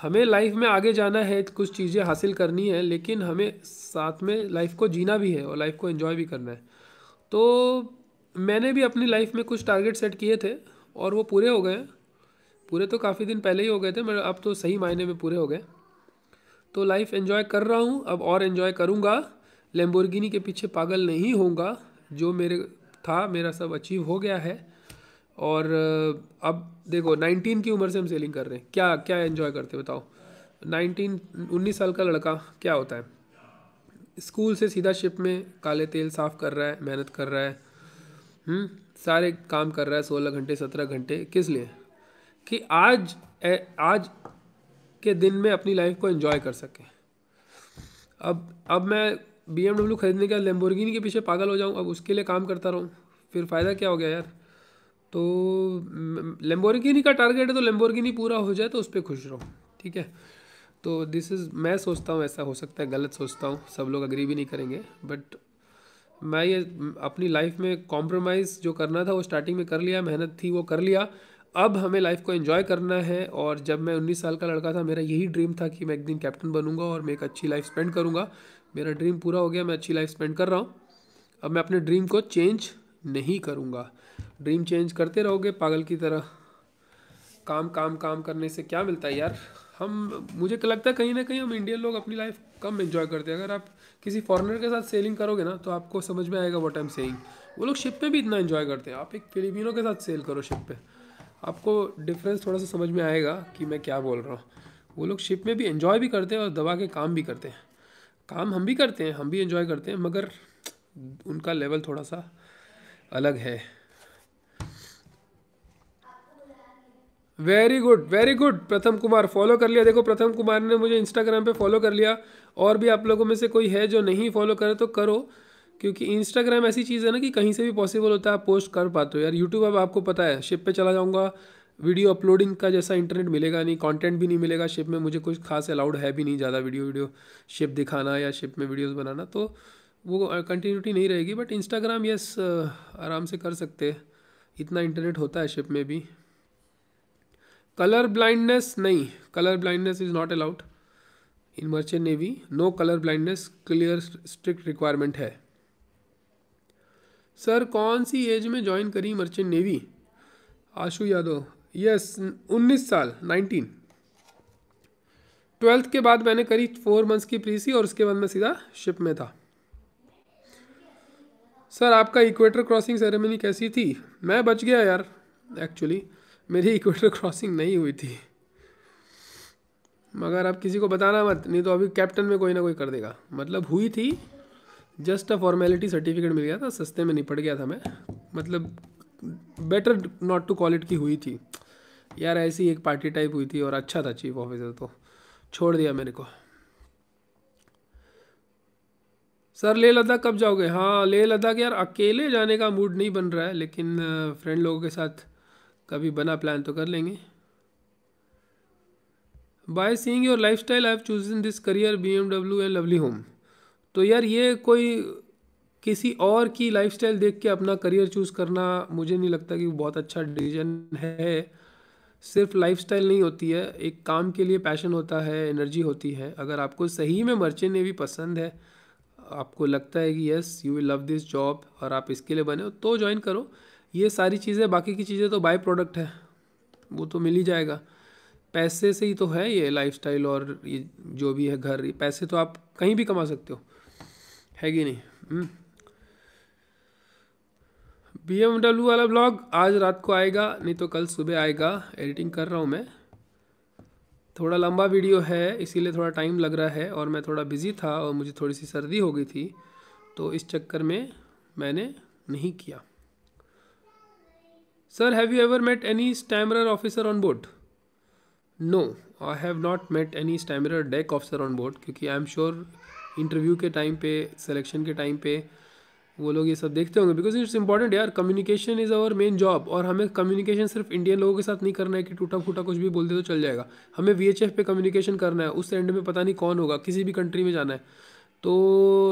हमें लाइफ में आगे जाना है कुछ चीज़ें हासिल करनी है लेकिन हमें साथ में लाइफ को जीना भी है और लाइफ को इन्जॉय भी करना है तो मैंने भी अपनी लाइफ में कुछ टारगेट सेट किए थे और वो पूरे हो गए पूरे तो काफ़ी दिन पहले ही हो गए थे मगर अब तो सही मायने में पूरे हो गए तो लाइफ एंजॉय कर रहा हूँ अब और एंजॉय करूँगा लेम्बोर्गिनी के पीछे पागल नहीं होऊंगा जो मेरे था मेरा सब अचीव हो गया है और अब देखो 19 की उम्र से हम सेलिंग कर रहे हैं क्या क्या एंजॉय करते बताओ 19 19 साल का लड़का क्या होता है स्कूल से सीधा शिप में काले तेल साफ़ कर रहा है मेहनत कर रहा है हुँ? हम्म, सारे काम कर रहा है सोलह घंटे सत्रह घंटे किस लिए कि आज ए, आज के दिन में अपनी लाइफ को एंजॉय कर सके अब अब मैं बी ख़रीदने के लेम्बोर्गिन के पीछे पागल हो जाऊँ अब उसके लिए काम करता रहूँ फिर फ़ायदा क्या हो गया यार तो लेम्बोर्गिनी का टारगेट है तो लेम्बोर्गिनी पूरा हो जाए तो उस पर खुश रहो ठीक है तो दिस इज़ मैं सोचता हूँ ऐसा हो सकता है गलत सोचता हूँ सब लोग अग्री भी नहीं करेंगे बट मैं ये अपनी लाइफ में कॉम्प्रोमाइज़ जो करना था वो स्टार्टिंग में कर लिया मेहनत थी वो कर लिया अब हमें लाइफ को एंजॉय करना है और जब मैं उन्नीस साल का लड़का था मेरा यही ड्रीम था कि मैं एक दिन कैप्टन बनूंगा और मैं एक अच्छी लाइफ स्पेंड करूंगा मेरा ड्रीम पूरा हो गया मैं अच्छी लाइफ स्पेंड कर रहा हूँ अब मैं अपने ड्रीम को चेंज नहीं करूँगा ड्रीम चेंज करते रहोगे पागल की तरह काम काम काम करने से क्या मिलता है यार हम मुझे लगता है कहीं ना कहीं हम इंडियन लोग अपनी लाइफ कम इन्जॉय करते हैं अगर आप किसी फॉरेनर के साथ सेलिंग करोगे ना तो आपको समझ में आएगा वट आई एम सेइंग वो लोग शिप पे भी इतना इन्जॉय करते हैं आप एक फिलिपिनो के साथ सेल करो शिप पे आपको डिफरेंस थोड़ा सा समझ में आएगा कि मैं क्या बोल रहा हूँ वो लोग शिप में भी इन्जॉय भी करते हैं और दबा के काम भी करते हैं काम हम भी करते हैं हम भी इन्जॉय करते हैं मगर उनका लेवल थोड़ा सा अलग है वेरी गुड वेरी गुड प्रथम कुमार फॉलो कर लिया देखो प्रथम कुमार ने मुझे इंस्टाग्राम पे फॉलो कर लिया और भी आप लोगों में से कोई है जो नहीं फॉलो करे तो करो क्योंकि इंस्टाग्राम ऐसी चीज़ है ना कि कहीं से भी पॉसिबल होता है आप पोस्ट कर पाते हो यार यूट्यूब अब आपको पता है शिप पे चला जाऊँगा वीडियो अपलोडिंग का जैसा इंटरनेट मिलेगा नहीं कॉन्टेंट भी नहीं मिलेगा शिप में मुझे कुछ खास अलाउड है भी नहीं ज़्यादा वीडियो वीडियो शिप दिखाना या शिप में वीडियोज़ बनाना तो वो कंटिन्यूटी नहीं रहेगी बट इंस्टाग्राम यस आराम से कर सकते इतना इंटरनेट होता है शिप में भी कलर ब्लाइंडनेस नहीं colour blindness is not allowed in merchant navy no colour blindness clear strict requirement है सर कौन सी एज में ज्वाइन करी merchant navy Ashu Yadav yes उन्नीस साल नाइनटीन ट्वेल्थ के बाद मैंने करी फोर मंथ्स की प्रीसी और उसके बाद मैं सीधा शिप में था सर आपका इक्वेटर क्रॉसिंग सेरेमनी कैसी थी मैं बच गया यार एक्चुअली मेरी इक्वेटर क्रॉसिंग नहीं हुई थी मगर अब किसी को बताना मत नहीं तो अभी कैप्टन में कोई ना कोई कर देगा मतलब हुई थी जस्ट अ फॉर्मेलिटी सर्टिफिकेट मिल गया था सस्ते में निपट गया था मैं मतलब better not to call it की हुई थी यार ऐसी एक पार्टी टाइप हुई थी और अच्छा था चीफ ऑफिसर तो छोड़ दिया मेरे को सर ले लद्दाख कब जाओगे हाँ ले लद्दाख यार अकेले जाने का मूड नहीं बन रहा है लेकिन फ्रेंड लोगों के साथ कभी बना प्लान तो कर लेंगे by seeing your life style I have choosing this career B M W and lovely home तो यार ये कोई किसी और की लाइफ स्टाइल देख के अपना करियर चूज़ करना मुझे नहीं लगता कि बहुत अच्छा डिसीजन है सिर्फ लाइफ स्टाइल नहीं होती है एक काम के लिए पैशन होता है एनर्जी होती है अगर आपको सही में ने भी पसंद है आपको लगता है कि yes you will love this job और आप इसके लिए बने हो तो ज्वाइन करो ये सारी चीज़ें बाकी की चीज़ें तो बाई प्रोडक्ट है वो तो मिल ही जाएगा पैसे से ही तो है ये लाइफस्टाइल और ये जो भी है घर पैसे तो आप कहीं भी कमा सकते हो है कि नहीं बी एम डब्ल्यू वाला ब्लॉग आज रात को आएगा नहीं तो कल सुबह आएगा एडिटिंग कर रहा हूँ मैं थोड़ा लंबा वीडियो है इसीलिए थोड़ा टाइम लग रहा है और मैं थोड़ा बिज़ी था और मुझे थोड़ी सी सर्दी हो गई थी तो इस चक्कर में मैंने नहीं किया sir have you ever met any stammer officer on boat no I have not met any stammer deck officer on boat क्योंकि आई एम श्योर इंटरव्यू के टाइम पे सिलेक्शन के टाइम पे वो लोग ये सब देखते होंगे बिकॉज इट्स इंपॉर्टेंट यार communication is our main job और हमें कम्युनिकेशन सिर्फ इंडियन लोगों के साथ नहीं करना है कि टूटा फूटा कुछ भी बोल दे तो चल जाएगा हमें वी एच एफ पे कम्युनिकेशन करना है उस एंड में पता नहीं कौन होगा किसी भी कंट्री में जाना है तो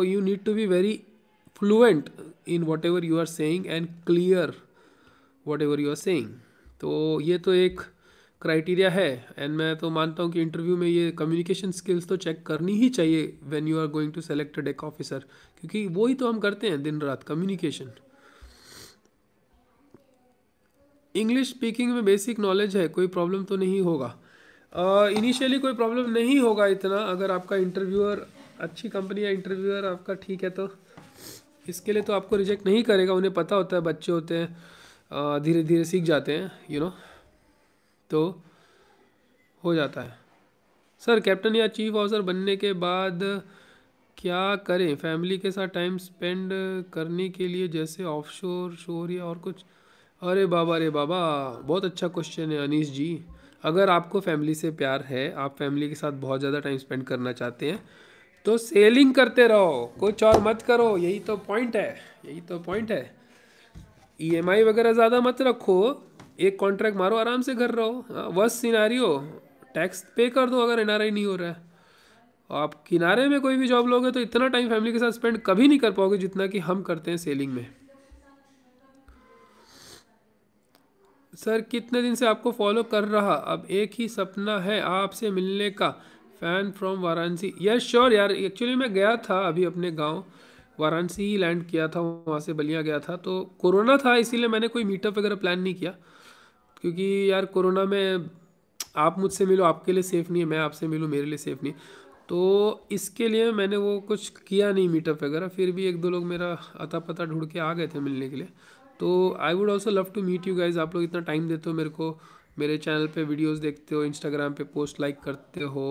you need to be very fluent in whatever you are saying and clear whatever you are saying तो ये तो एक क्राइटेरिया है एंड मैं तो मानता हूँ कि इंटरव्यू में ये कम्युनिकेशन स्किल्स तो चेक करनी ही चाहिए when you are going to select a deck officer क्योंकि वो ही तो हम करते हैं दिन रात कम्युनिकेशन इंग्लिश स्पीकिंग में बेसिक नॉलेज है कोई प्रॉब्लम तो नहीं होगा इनिशियली uh, कोई प्रॉब्लम नहीं होगा इतना अगर आपका इंटरव्यूअर अच्छी कंपनी या इंटरव्यूअर आपका ठीक है तो इसके लिए तो आपको रिजेक्ट नहीं करेगा उन्हें पता होता है बच्चे होते हैं धीरे धीरे सीख जाते हैं यू नो तो हो जाता है सर कैप्टन या चीफ ऑफिसर बनने के बाद क्या करें फैमिली के साथ टाइम स्पेंड करने के लिए जैसे ऑफशोर शोर या और कुछ अरे बाबा अरे बाबा बहुत अच्छा क्वेश्चन है अनीश जी अगर आपको फैमिली से प्यार है आप फैमिली के साथ बहुत ज़्यादा टाइम स्पेंड करना चाहते हैं तो सेलिंग करते रहो कुछ और मत करो यही तो पॉइंट है यही तो पॉइंट है ईएमआई e वगैरह ज़्यादा मत रखो एक कॉन्ट्रैक्ट मारो आराम से घर रहो वर्स्ट सिनारियो टैक्स पे कर दो अगर एन नहीं हो रहा है आप किनारे में कोई भी जॉब लोगे तो इतना टाइम फैमिली के साथ स्पेंड कभी नहीं कर पाओगे जितना कि हम करते हैं सेलिंग में सर कितने दिन से आपको फॉलो कर रहा अब एक ही सपना है आपसे मिलने का fan from Varanasi yes sure यार एक्चुअली मैं गया था अभी अपने गांव वाराणसी ही लैंड किया था वहाँ से बलिया गया था तो कोरोना था इसीलिए मैंने कोई मीटअप वगैरह प्लान नहीं किया क्योंकि यार कोरोना में आप मुझसे मिलो आपके लिए सेफ़ नहीं है मैं आपसे मिलूँ मेरे लिए सेफ़ नहीं तो इसके लिए मैंने वो कुछ किया नहीं मीटअप वगैरह फिर भी एक दो लोग मेरा अता पता ढूंढ के आ गए थे मिलने के लिए तो I would also love to meet you guys आप लोग इतना टाइम देते हो मेरे को मेरे चैनल पे वीडियोस देखते हो इंस्टाग्राम पे पोस्ट लाइक करते हो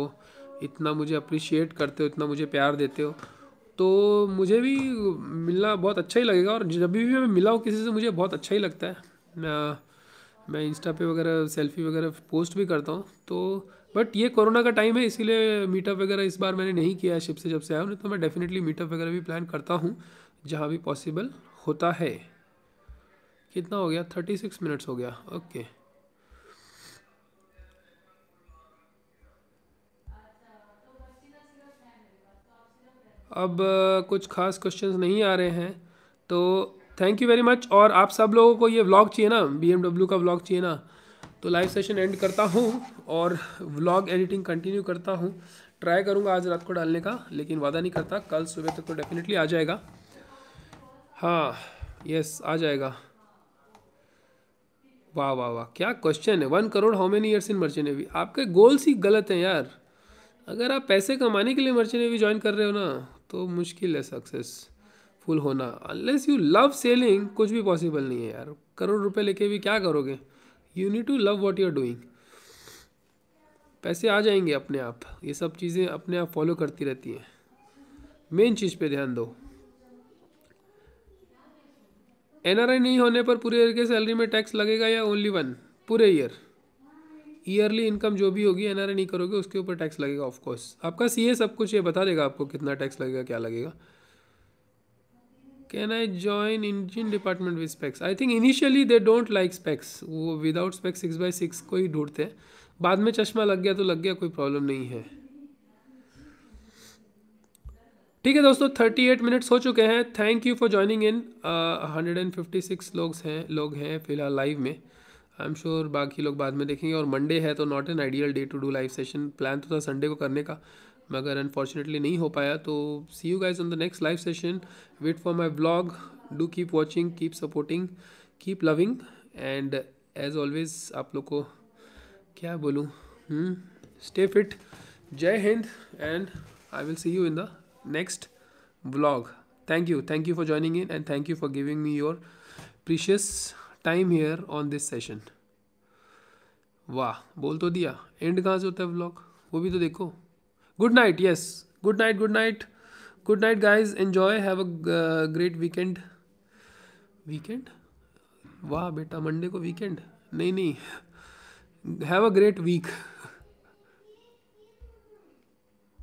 इतना मुझे अप्रिशिएट करते हो इतना मुझे प्यार देते हो तो मुझे भी मिलना बहुत अच्छा ही लगेगा और जब भी मैं मिला हूँ किसी से मुझे बहुत अच्छा ही लगता है मैं, मैं इंस्टा पे वगैरह सेल्फी वगैरह पोस्ट भी करता हूँ तो बट ये कोरोना का टाइम है इसीलिए मीटअप वगैरह इस बार मैंने नहीं किया है शिप से जब से आया हूँ तो मैं डेफिनेटली मीटअप वगैरह भी प्लान करता हूँ जहाँ भी पॉसिबल होता है कितना हो गया थर्टी सिक्स मिनट्स हो गया ओके okay. अब कुछ खास क्वेश्चंस नहीं आ रहे हैं तो थैंक यू वेरी मच और आप सब लोगों को ये व्लॉग चाहिए ना बी का व्लॉग चाहिए ना तो लाइव सेशन एंड करता हूँ और व्लॉग एडिटिंग कंटिन्यू करता हूँ ट्राई करूँगा आज रात को डालने का लेकिन वादा नहीं करता कल सुबह तक तो डेफिनेटली आ जाएगा हाँ यस आ जाएगा वाह वाह वाह क्या क्वेश्चन है one crore how many years in merchant navy आपके गोल्स ही गलत हैं यार अगर आप पैसे कमाने के लिए मर्चेंट नेवी ज्वाइन कर रहे हो ना तो मुश्किल है सक्सेसफुल होना अनलेस यू लव सेलिंग कुछ भी पॉसिबल नहीं है यार करोड़ रुपए लेके भी क्या करोगे you need to love what you are doing पैसे आ जाएंगे अपने आप ये सब चीज़ें अपने आप फॉलो करती रहती हैं मेन चीज़ पे ध्यान दो एनआरआई नहीं होने पर पूरे ईयर के सैलरी में टैक्स लगेगा या ओनली वन पूरे ईयर ईयरली इनकम जो भी होगी एनआरए नहीं करोगे उसके ऊपर टैक्स लगेगा ऑफकोर्स आपका सीए सब कुछ ये बता देगा आपको कितना टैक्स लगेगा क्या लगेगा can I join Indian department with specs I think initially they don't like specs वो without specs six by six को ही ढूंढते हैं बाद में चश्मा लग गया तो लग गया कोई प्रॉब्लम नहीं है ठीक है दोस्तों थर्टी एट मिनट्स हो चुके हैं thank you for joining in hundred and fifty six लोग हैं लोग हैं फिलहाल लाइव में आई एम श्योर बाकी लोग बाद में देखेंगे और मंडे है तो not an ideal day to do live session plan तो था संडे को करने का मगर अनफॉर्चुनेटली नहीं हो पाया तो see you guys on the next live session wait for my blog do keep watching keep supporting keep loving and as always आप लोग को क्या बोलूँ स्टे फिट जय Hind and I will see you in the next blog thank you thank you for joining in and thank you for giving me your precious time here on this session वाह बोल तो दिया and कहाँ से होता है blog वो भी तो देखो good night yes good night good night good night guys enjoy have a great weekend weekend वाह बेटा मंडे को वीकेंड नहीं नहीं हैव अ ग्रेट वीक